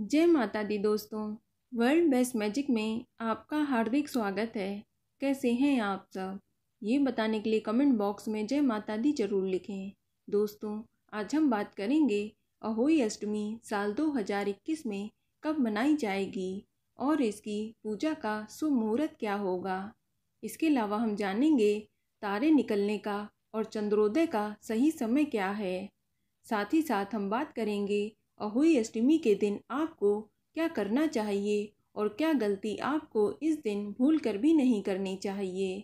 जय माता दी दोस्तों वर्ल्ड बेस्ट मैजिक में आपका हार्दिक स्वागत है कैसे हैं आप सब ये बताने के लिए कमेंट बॉक्स में जय माता दी जरूर लिखें दोस्तों आज हम बात करेंगे अहोई अष्टमी साल 2021 में कब मनाई जाएगी और इसकी पूजा का शुभ मुहूर्त क्या होगा इसके अलावा हम जानेंगे तारे निकलने का और चंद्रोदय का सही समय क्या है साथ ही साथ हम बात करेंगे अहोई अष्टमी के दिन आपको क्या करना चाहिए और क्या गलती आपको इस दिन भूल कर भी नहीं करनी चाहिए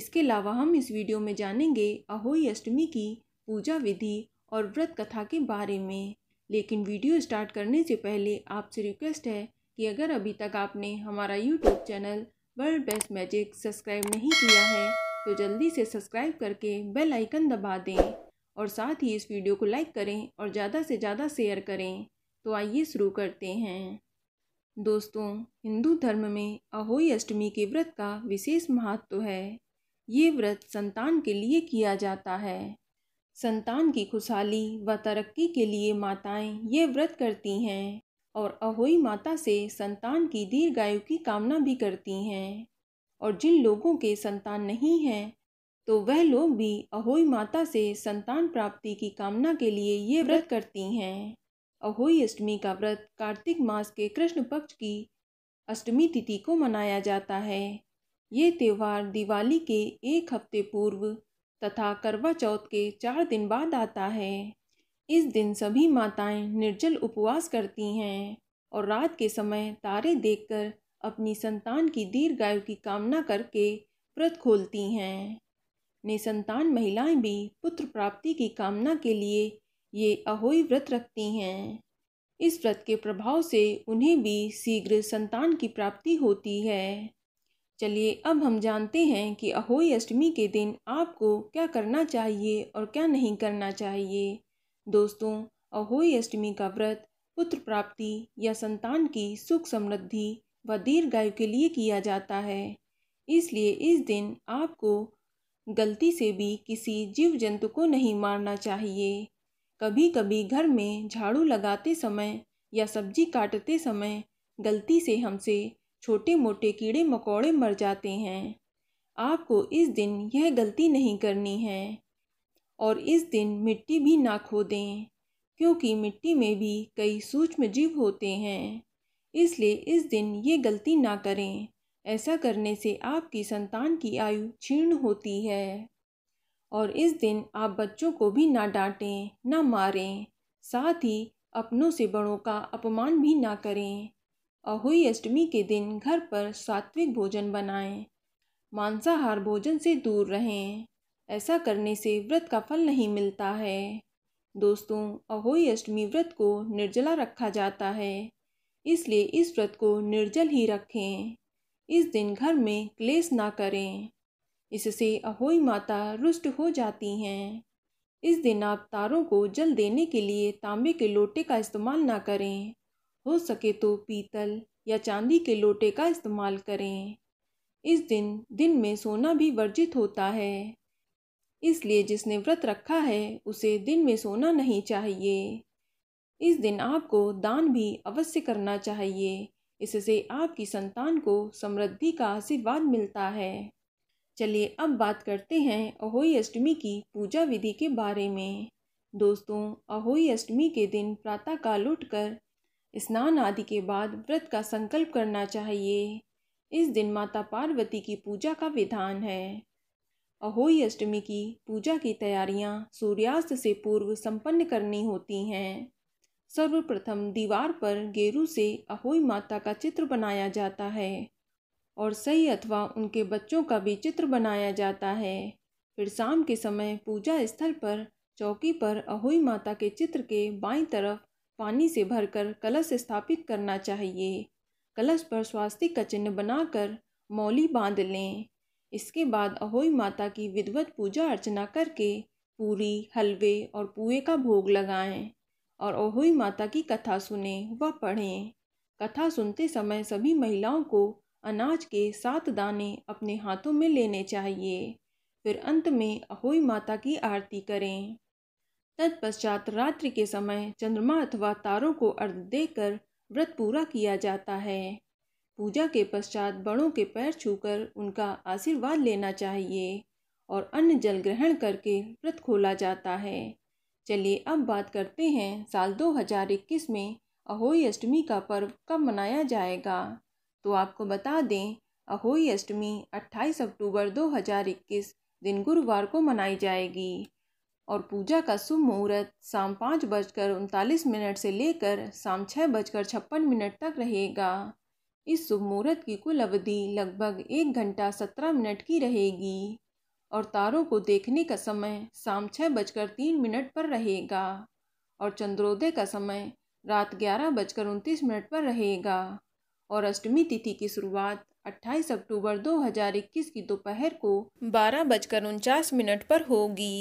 इसके अलावा हम इस वीडियो में जानेंगे अहोई अष्टमी की पूजा विधि और व्रत कथा के बारे में लेकिन वीडियो स्टार्ट करने से पहले आपसे रिक्वेस्ट है कि अगर अभी तक आपने हमारा YouTube channel world best magic subscribe नहीं किया है तो जल्दी से सब्सक्राइब करके बेल आइकन दबा दें और साथ ही इस वीडियो को लाइक करें और ज़्यादा से ज़्यादा शेयर करें तो आइए शुरू करते हैं दोस्तों हिंदू धर्म में अहोई अष्टमी के व्रत का विशेष महत्व है ये व्रत संतान के लिए किया जाता है संतान की खुशहाली व तरक्की के लिए माताएं ये व्रत करती हैं और अहोई माता से संतान की दीर्घायु की कामना भी करती हैं और जिन लोगों के संतान नहीं हैं तो वह लोग भी अहोई माता से संतान प्राप्ति की कामना के लिए ये व्रत करती हैं अहोई अष्टमी का व्रत कार्तिक मास के कृष्ण पक्ष की अष्टमी तिथि को मनाया जाता है ये त्यौहार दिवाली के एक हफ्ते पूर्व तथा करवा चौथ के चार दिन बाद आता है इस दिन सभी माताएं निर्जल उपवास करती हैं और रात के समय तारे देखकर अपनी संतान की दीर्घायु की कामना करके व्रत खोलती हैं निसंतान महिलाएं भी पुत्र प्राप्ति की कामना के लिए ये अहोई व्रत रखती हैं इस व्रत के प्रभाव से उन्हें भी शीघ्र संतान की प्राप्ति होती है चलिए अब हम जानते हैं कि अहोई अष्टमी के दिन आपको क्या करना चाहिए और क्या नहीं करना चाहिए दोस्तों अहोई अष्टमी का व्रत पुत्र प्राप्ति या संतान की सुख समृद्धि व दीर्घायु के लिए किया जाता है इसलिए इस दिन आपको गलती से भी किसी जीव जंतु को नहीं मारना चाहिए कभी कभी घर में झाड़ू लगाते समय या सब्जी काटते समय गलती से हमसे छोटे मोटे कीड़े मकोड़े मर जाते हैं आपको इस दिन यह गलती नहीं करनी है और इस दिन मिट्टी भी ना खोदें क्योंकि मिट्टी में भी कई सूक्ष्म जीव होते हैं इसलिए इस दिन ये गलती ना करें ऐसा करने से आपकी संतान की आयु क्षीर्ण होती है और इस दिन आप बच्चों को भी ना डांटें ना मारें साथ ही अपनों से बड़ों का अपमान भी ना करें अहोई अष्टमी के दिन घर पर सात्विक भोजन बनाएं मांसाहार भोजन से दूर रहें ऐसा करने से व्रत का फल नहीं मिलता है दोस्तों अहोई अष्टमी व्रत को निर्जला रखा जाता है इसलिए इस व्रत को निर्जल ही रखें इस दिन घर में क्लेश ना करें इससे अहोई माता रुष्ट हो जाती हैं इस दिन आप तारों को जल देने के लिए तांबे के लोटे का इस्तेमाल ना करें हो सके तो पीतल या चांदी के लोटे का इस्तेमाल करें इस दिन दिन में सोना भी वर्जित होता है इसलिए जिसने व्रत रखा है उसे दिन में सोना नहीं चाहिए इस दिन आपको दान भी अवश्य करना चाहिए इससे आपकी संतान को समृद्धि का आशीर्वाद मिलता है चलिए अब बात करते हैं अहोई अष्टमी की पूजा विधि के बारे में दोस्तों अहोई अष्टमी के दिन प्रातःकाल उठकर स्नान आदि के बाद व्रत का संकल्प करना चाहिए इस दिन माता पार्वती की पूजा का विधान है अहोई अष्टमी की पूजा की तैयारियां सूर्यास्त से पूर्व संपन्न करनी होती हैं सर्वप्रथम दीवार पर गेरू से अहोई माता का चित्र बनाया जाता है और सही अथवा उनके बच्चों का भी चित्र बनाया जाता है फिर शाम के समय पूजा स्थल पर चौकी पर अहोई माता के चित्र के बाईं तरफ पानी से भरकर कलश स्थापित करना चाहिए कलश पर स्वास्तिक का चिन्ह बनाकर मौली बांध लें इसके बाद अहोई माता की विधिवत पूजा अर्चना करके पूरी हलवे और पुए का भोग लगाएं और अहोई माता की कथा सुने व पढ़ें कथा सुनते समय सभी महिलाओं को अनाज के सात दाने अपने हाथों में लेने चाहिए फिर अंत में अहोई माता की आरती करें तत्पश्चात रात्रि के समय चंद्रमा अथवा तारों को अर्घ देकर व्रत पूरा किया जाता है पूजा के पश्चात बड़ों के पैर छूकर उनका आशीर्वाद लेना चाहिए और अन्न जल ग्रहण करके व्रत खोला जाता है चलिए अब बात करते हैं साल 2021 में अहोई अष्टमी का पर्व कब मनाया जाएगा तो आपको बता दें अहोई अष्टमी 28 अक्टूबर 2021 दिन गुरुवार को मनाई जाएगी और पूजा का शुभ मुहूर्त शाम पाँच बजकर उनतालीस मिनट से लेकर शाम छः बजकर छप्पन मिनट तक रहेगा इस शुभ मुहूर्त की कुल अवधि लगभग एक घंटा सत्रह मिनट की रहेगी और तारों को देखने का समय शाम छः बजकर तीन मिनट पर रहेगा और चंद्रोदय का समय रात ग्यारह बजकर उनतीस मिनट पर रहेगा और अष्टमी तिथि की शुरुआत 28 अक्टूबर 2021 की दोपहर को बारह बजकर उनचास मिनट पर होगी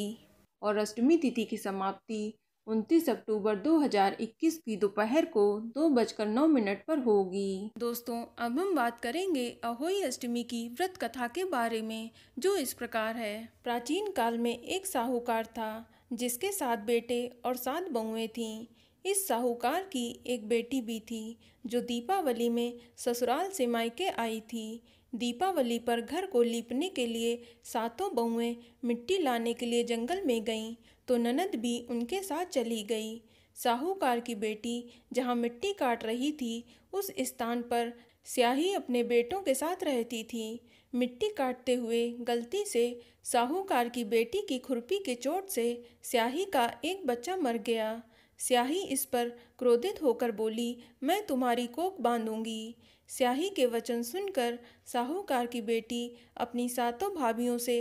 और अष्टमी तिथि की समाप्ति उनतीस अक्टूबर 2021 की दोपहर को दो बजकर नौ मिनट पर होगी दोस्तों अब हम बात करेंगे अहोई अष्टमी की व्रत कथा के बारे में जो इस प्रकार है प्राचीन काल में एक साहूकार था जिसके सात बेटे और सात बहुएं थीं इस साहूकार की एक बेटी भी थी जो दीपावली में ससुराल से मायके आई थी दीपावली पर घर को लीपने के लिए सातों बहुएं मिट्टी लाने के लिए जंगल में गईं तो ननद भी उनके साथ चली गई साहूकार की बेटी जहाँ मिट्टी काट रही थी उस स्थान पर स्याही अपने बेटों के साथ रहती थी मिट्टी काटते हुए गलती से साहूकार की बेटी की खुरपी के चोट से स्याही का एक बच्चा मर गया स्याही इस पर क्रोधित होकर बोली मैं तुम्हारी कोख बांधूंगी स्याही के वचन सुनकर साहूकार की बेटी अपनी सातों भाभियों से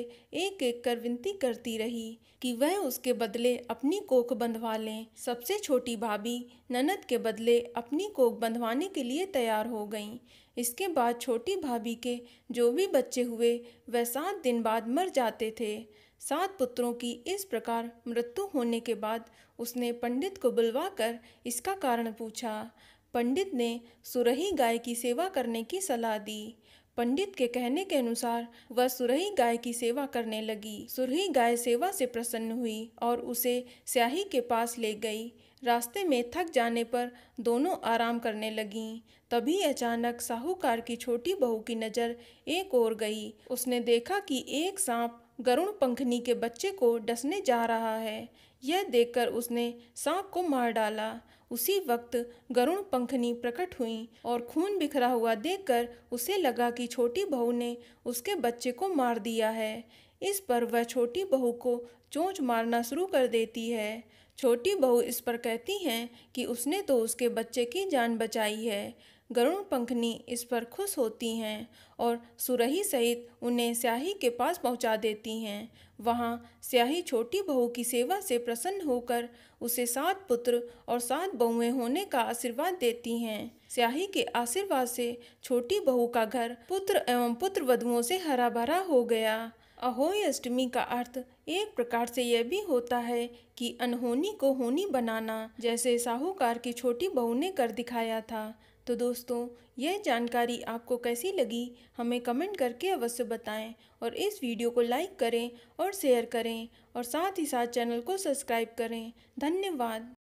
एक एक कर विनती करती रही कि वह उसके बदले अपनी कोख बंधवा लें सबसे छोटी भाभी ननद के बदले अपनी कोख बंधवाने के लिए तैयार हो गईं इसके बाद छोटी भाभी के जो भी बच्चे हुए वह सात दिन बाद मर जाते थे सात पुत्रों की इस प्रकार मृत्यु होने के बाद उसने पंडित को बुलवा कर इसका कारण पूछा पंडित ने सुरही गाय की सेवा करने की सलाह दी पंडित के कहने के अनुसार वह सुरही गाय की सेवा करने लगी सुरही गाय सेवा से प्रसन्न हुई और उसे स्याही के पास ले गई रास्ते में थक जाने पर दोनों आराम करने लगीं तभी अचानक साहूकार की छोटी बहू की नज़र एक और गई उसने देखा कि एक सांप गरुण पंखनी के बच्चे को डसने जा रहा है यह देखकर उसने सांप को मार डाला उसी वक्त गरुण पंखनी प्रकट हुई और खून बिखरा हुआ देखकर उसे लगा कि छोटी बहू ने उसके बच्चे को मार दिया है इस पर वह छोटी बहू को चोंच मारना शुरू कर देती है छोटी बहू इस पर कहती हैं कि उसने तो उसके बच्चे की जान बचाई है गरुण पंखनी इस पर खुश होती हैं और सुरही सहित उन्हें स्याही के पास पहुंचा देती हैं वहां स्याही छोटी बहू की सेवा से प्रसन्न होकर उसे सात पुत्र और सात बहुएं होने का आशीर्वाद देती हैं स्याही के आशीर्वाद से छोटी बहू का घर पुत्र एवं पुत्र वधुओं से हरा भरा हो गया अहोय अष्टमी का अर्थ एक प्रकार से यह भी होता है कि अनहोनी को होनी बनाना जैसे साहूकार की छोटी बहू ने कर दिखाया था तो दोस्तों यह जानकारी आपको कैसी लगी हमें कमेंट करके अवश्य बताएं और इस वीडियो को लाइक करें और शेयर करें और साथ ही साथ चैनल को सब्सक्राइब करें धन्यवाद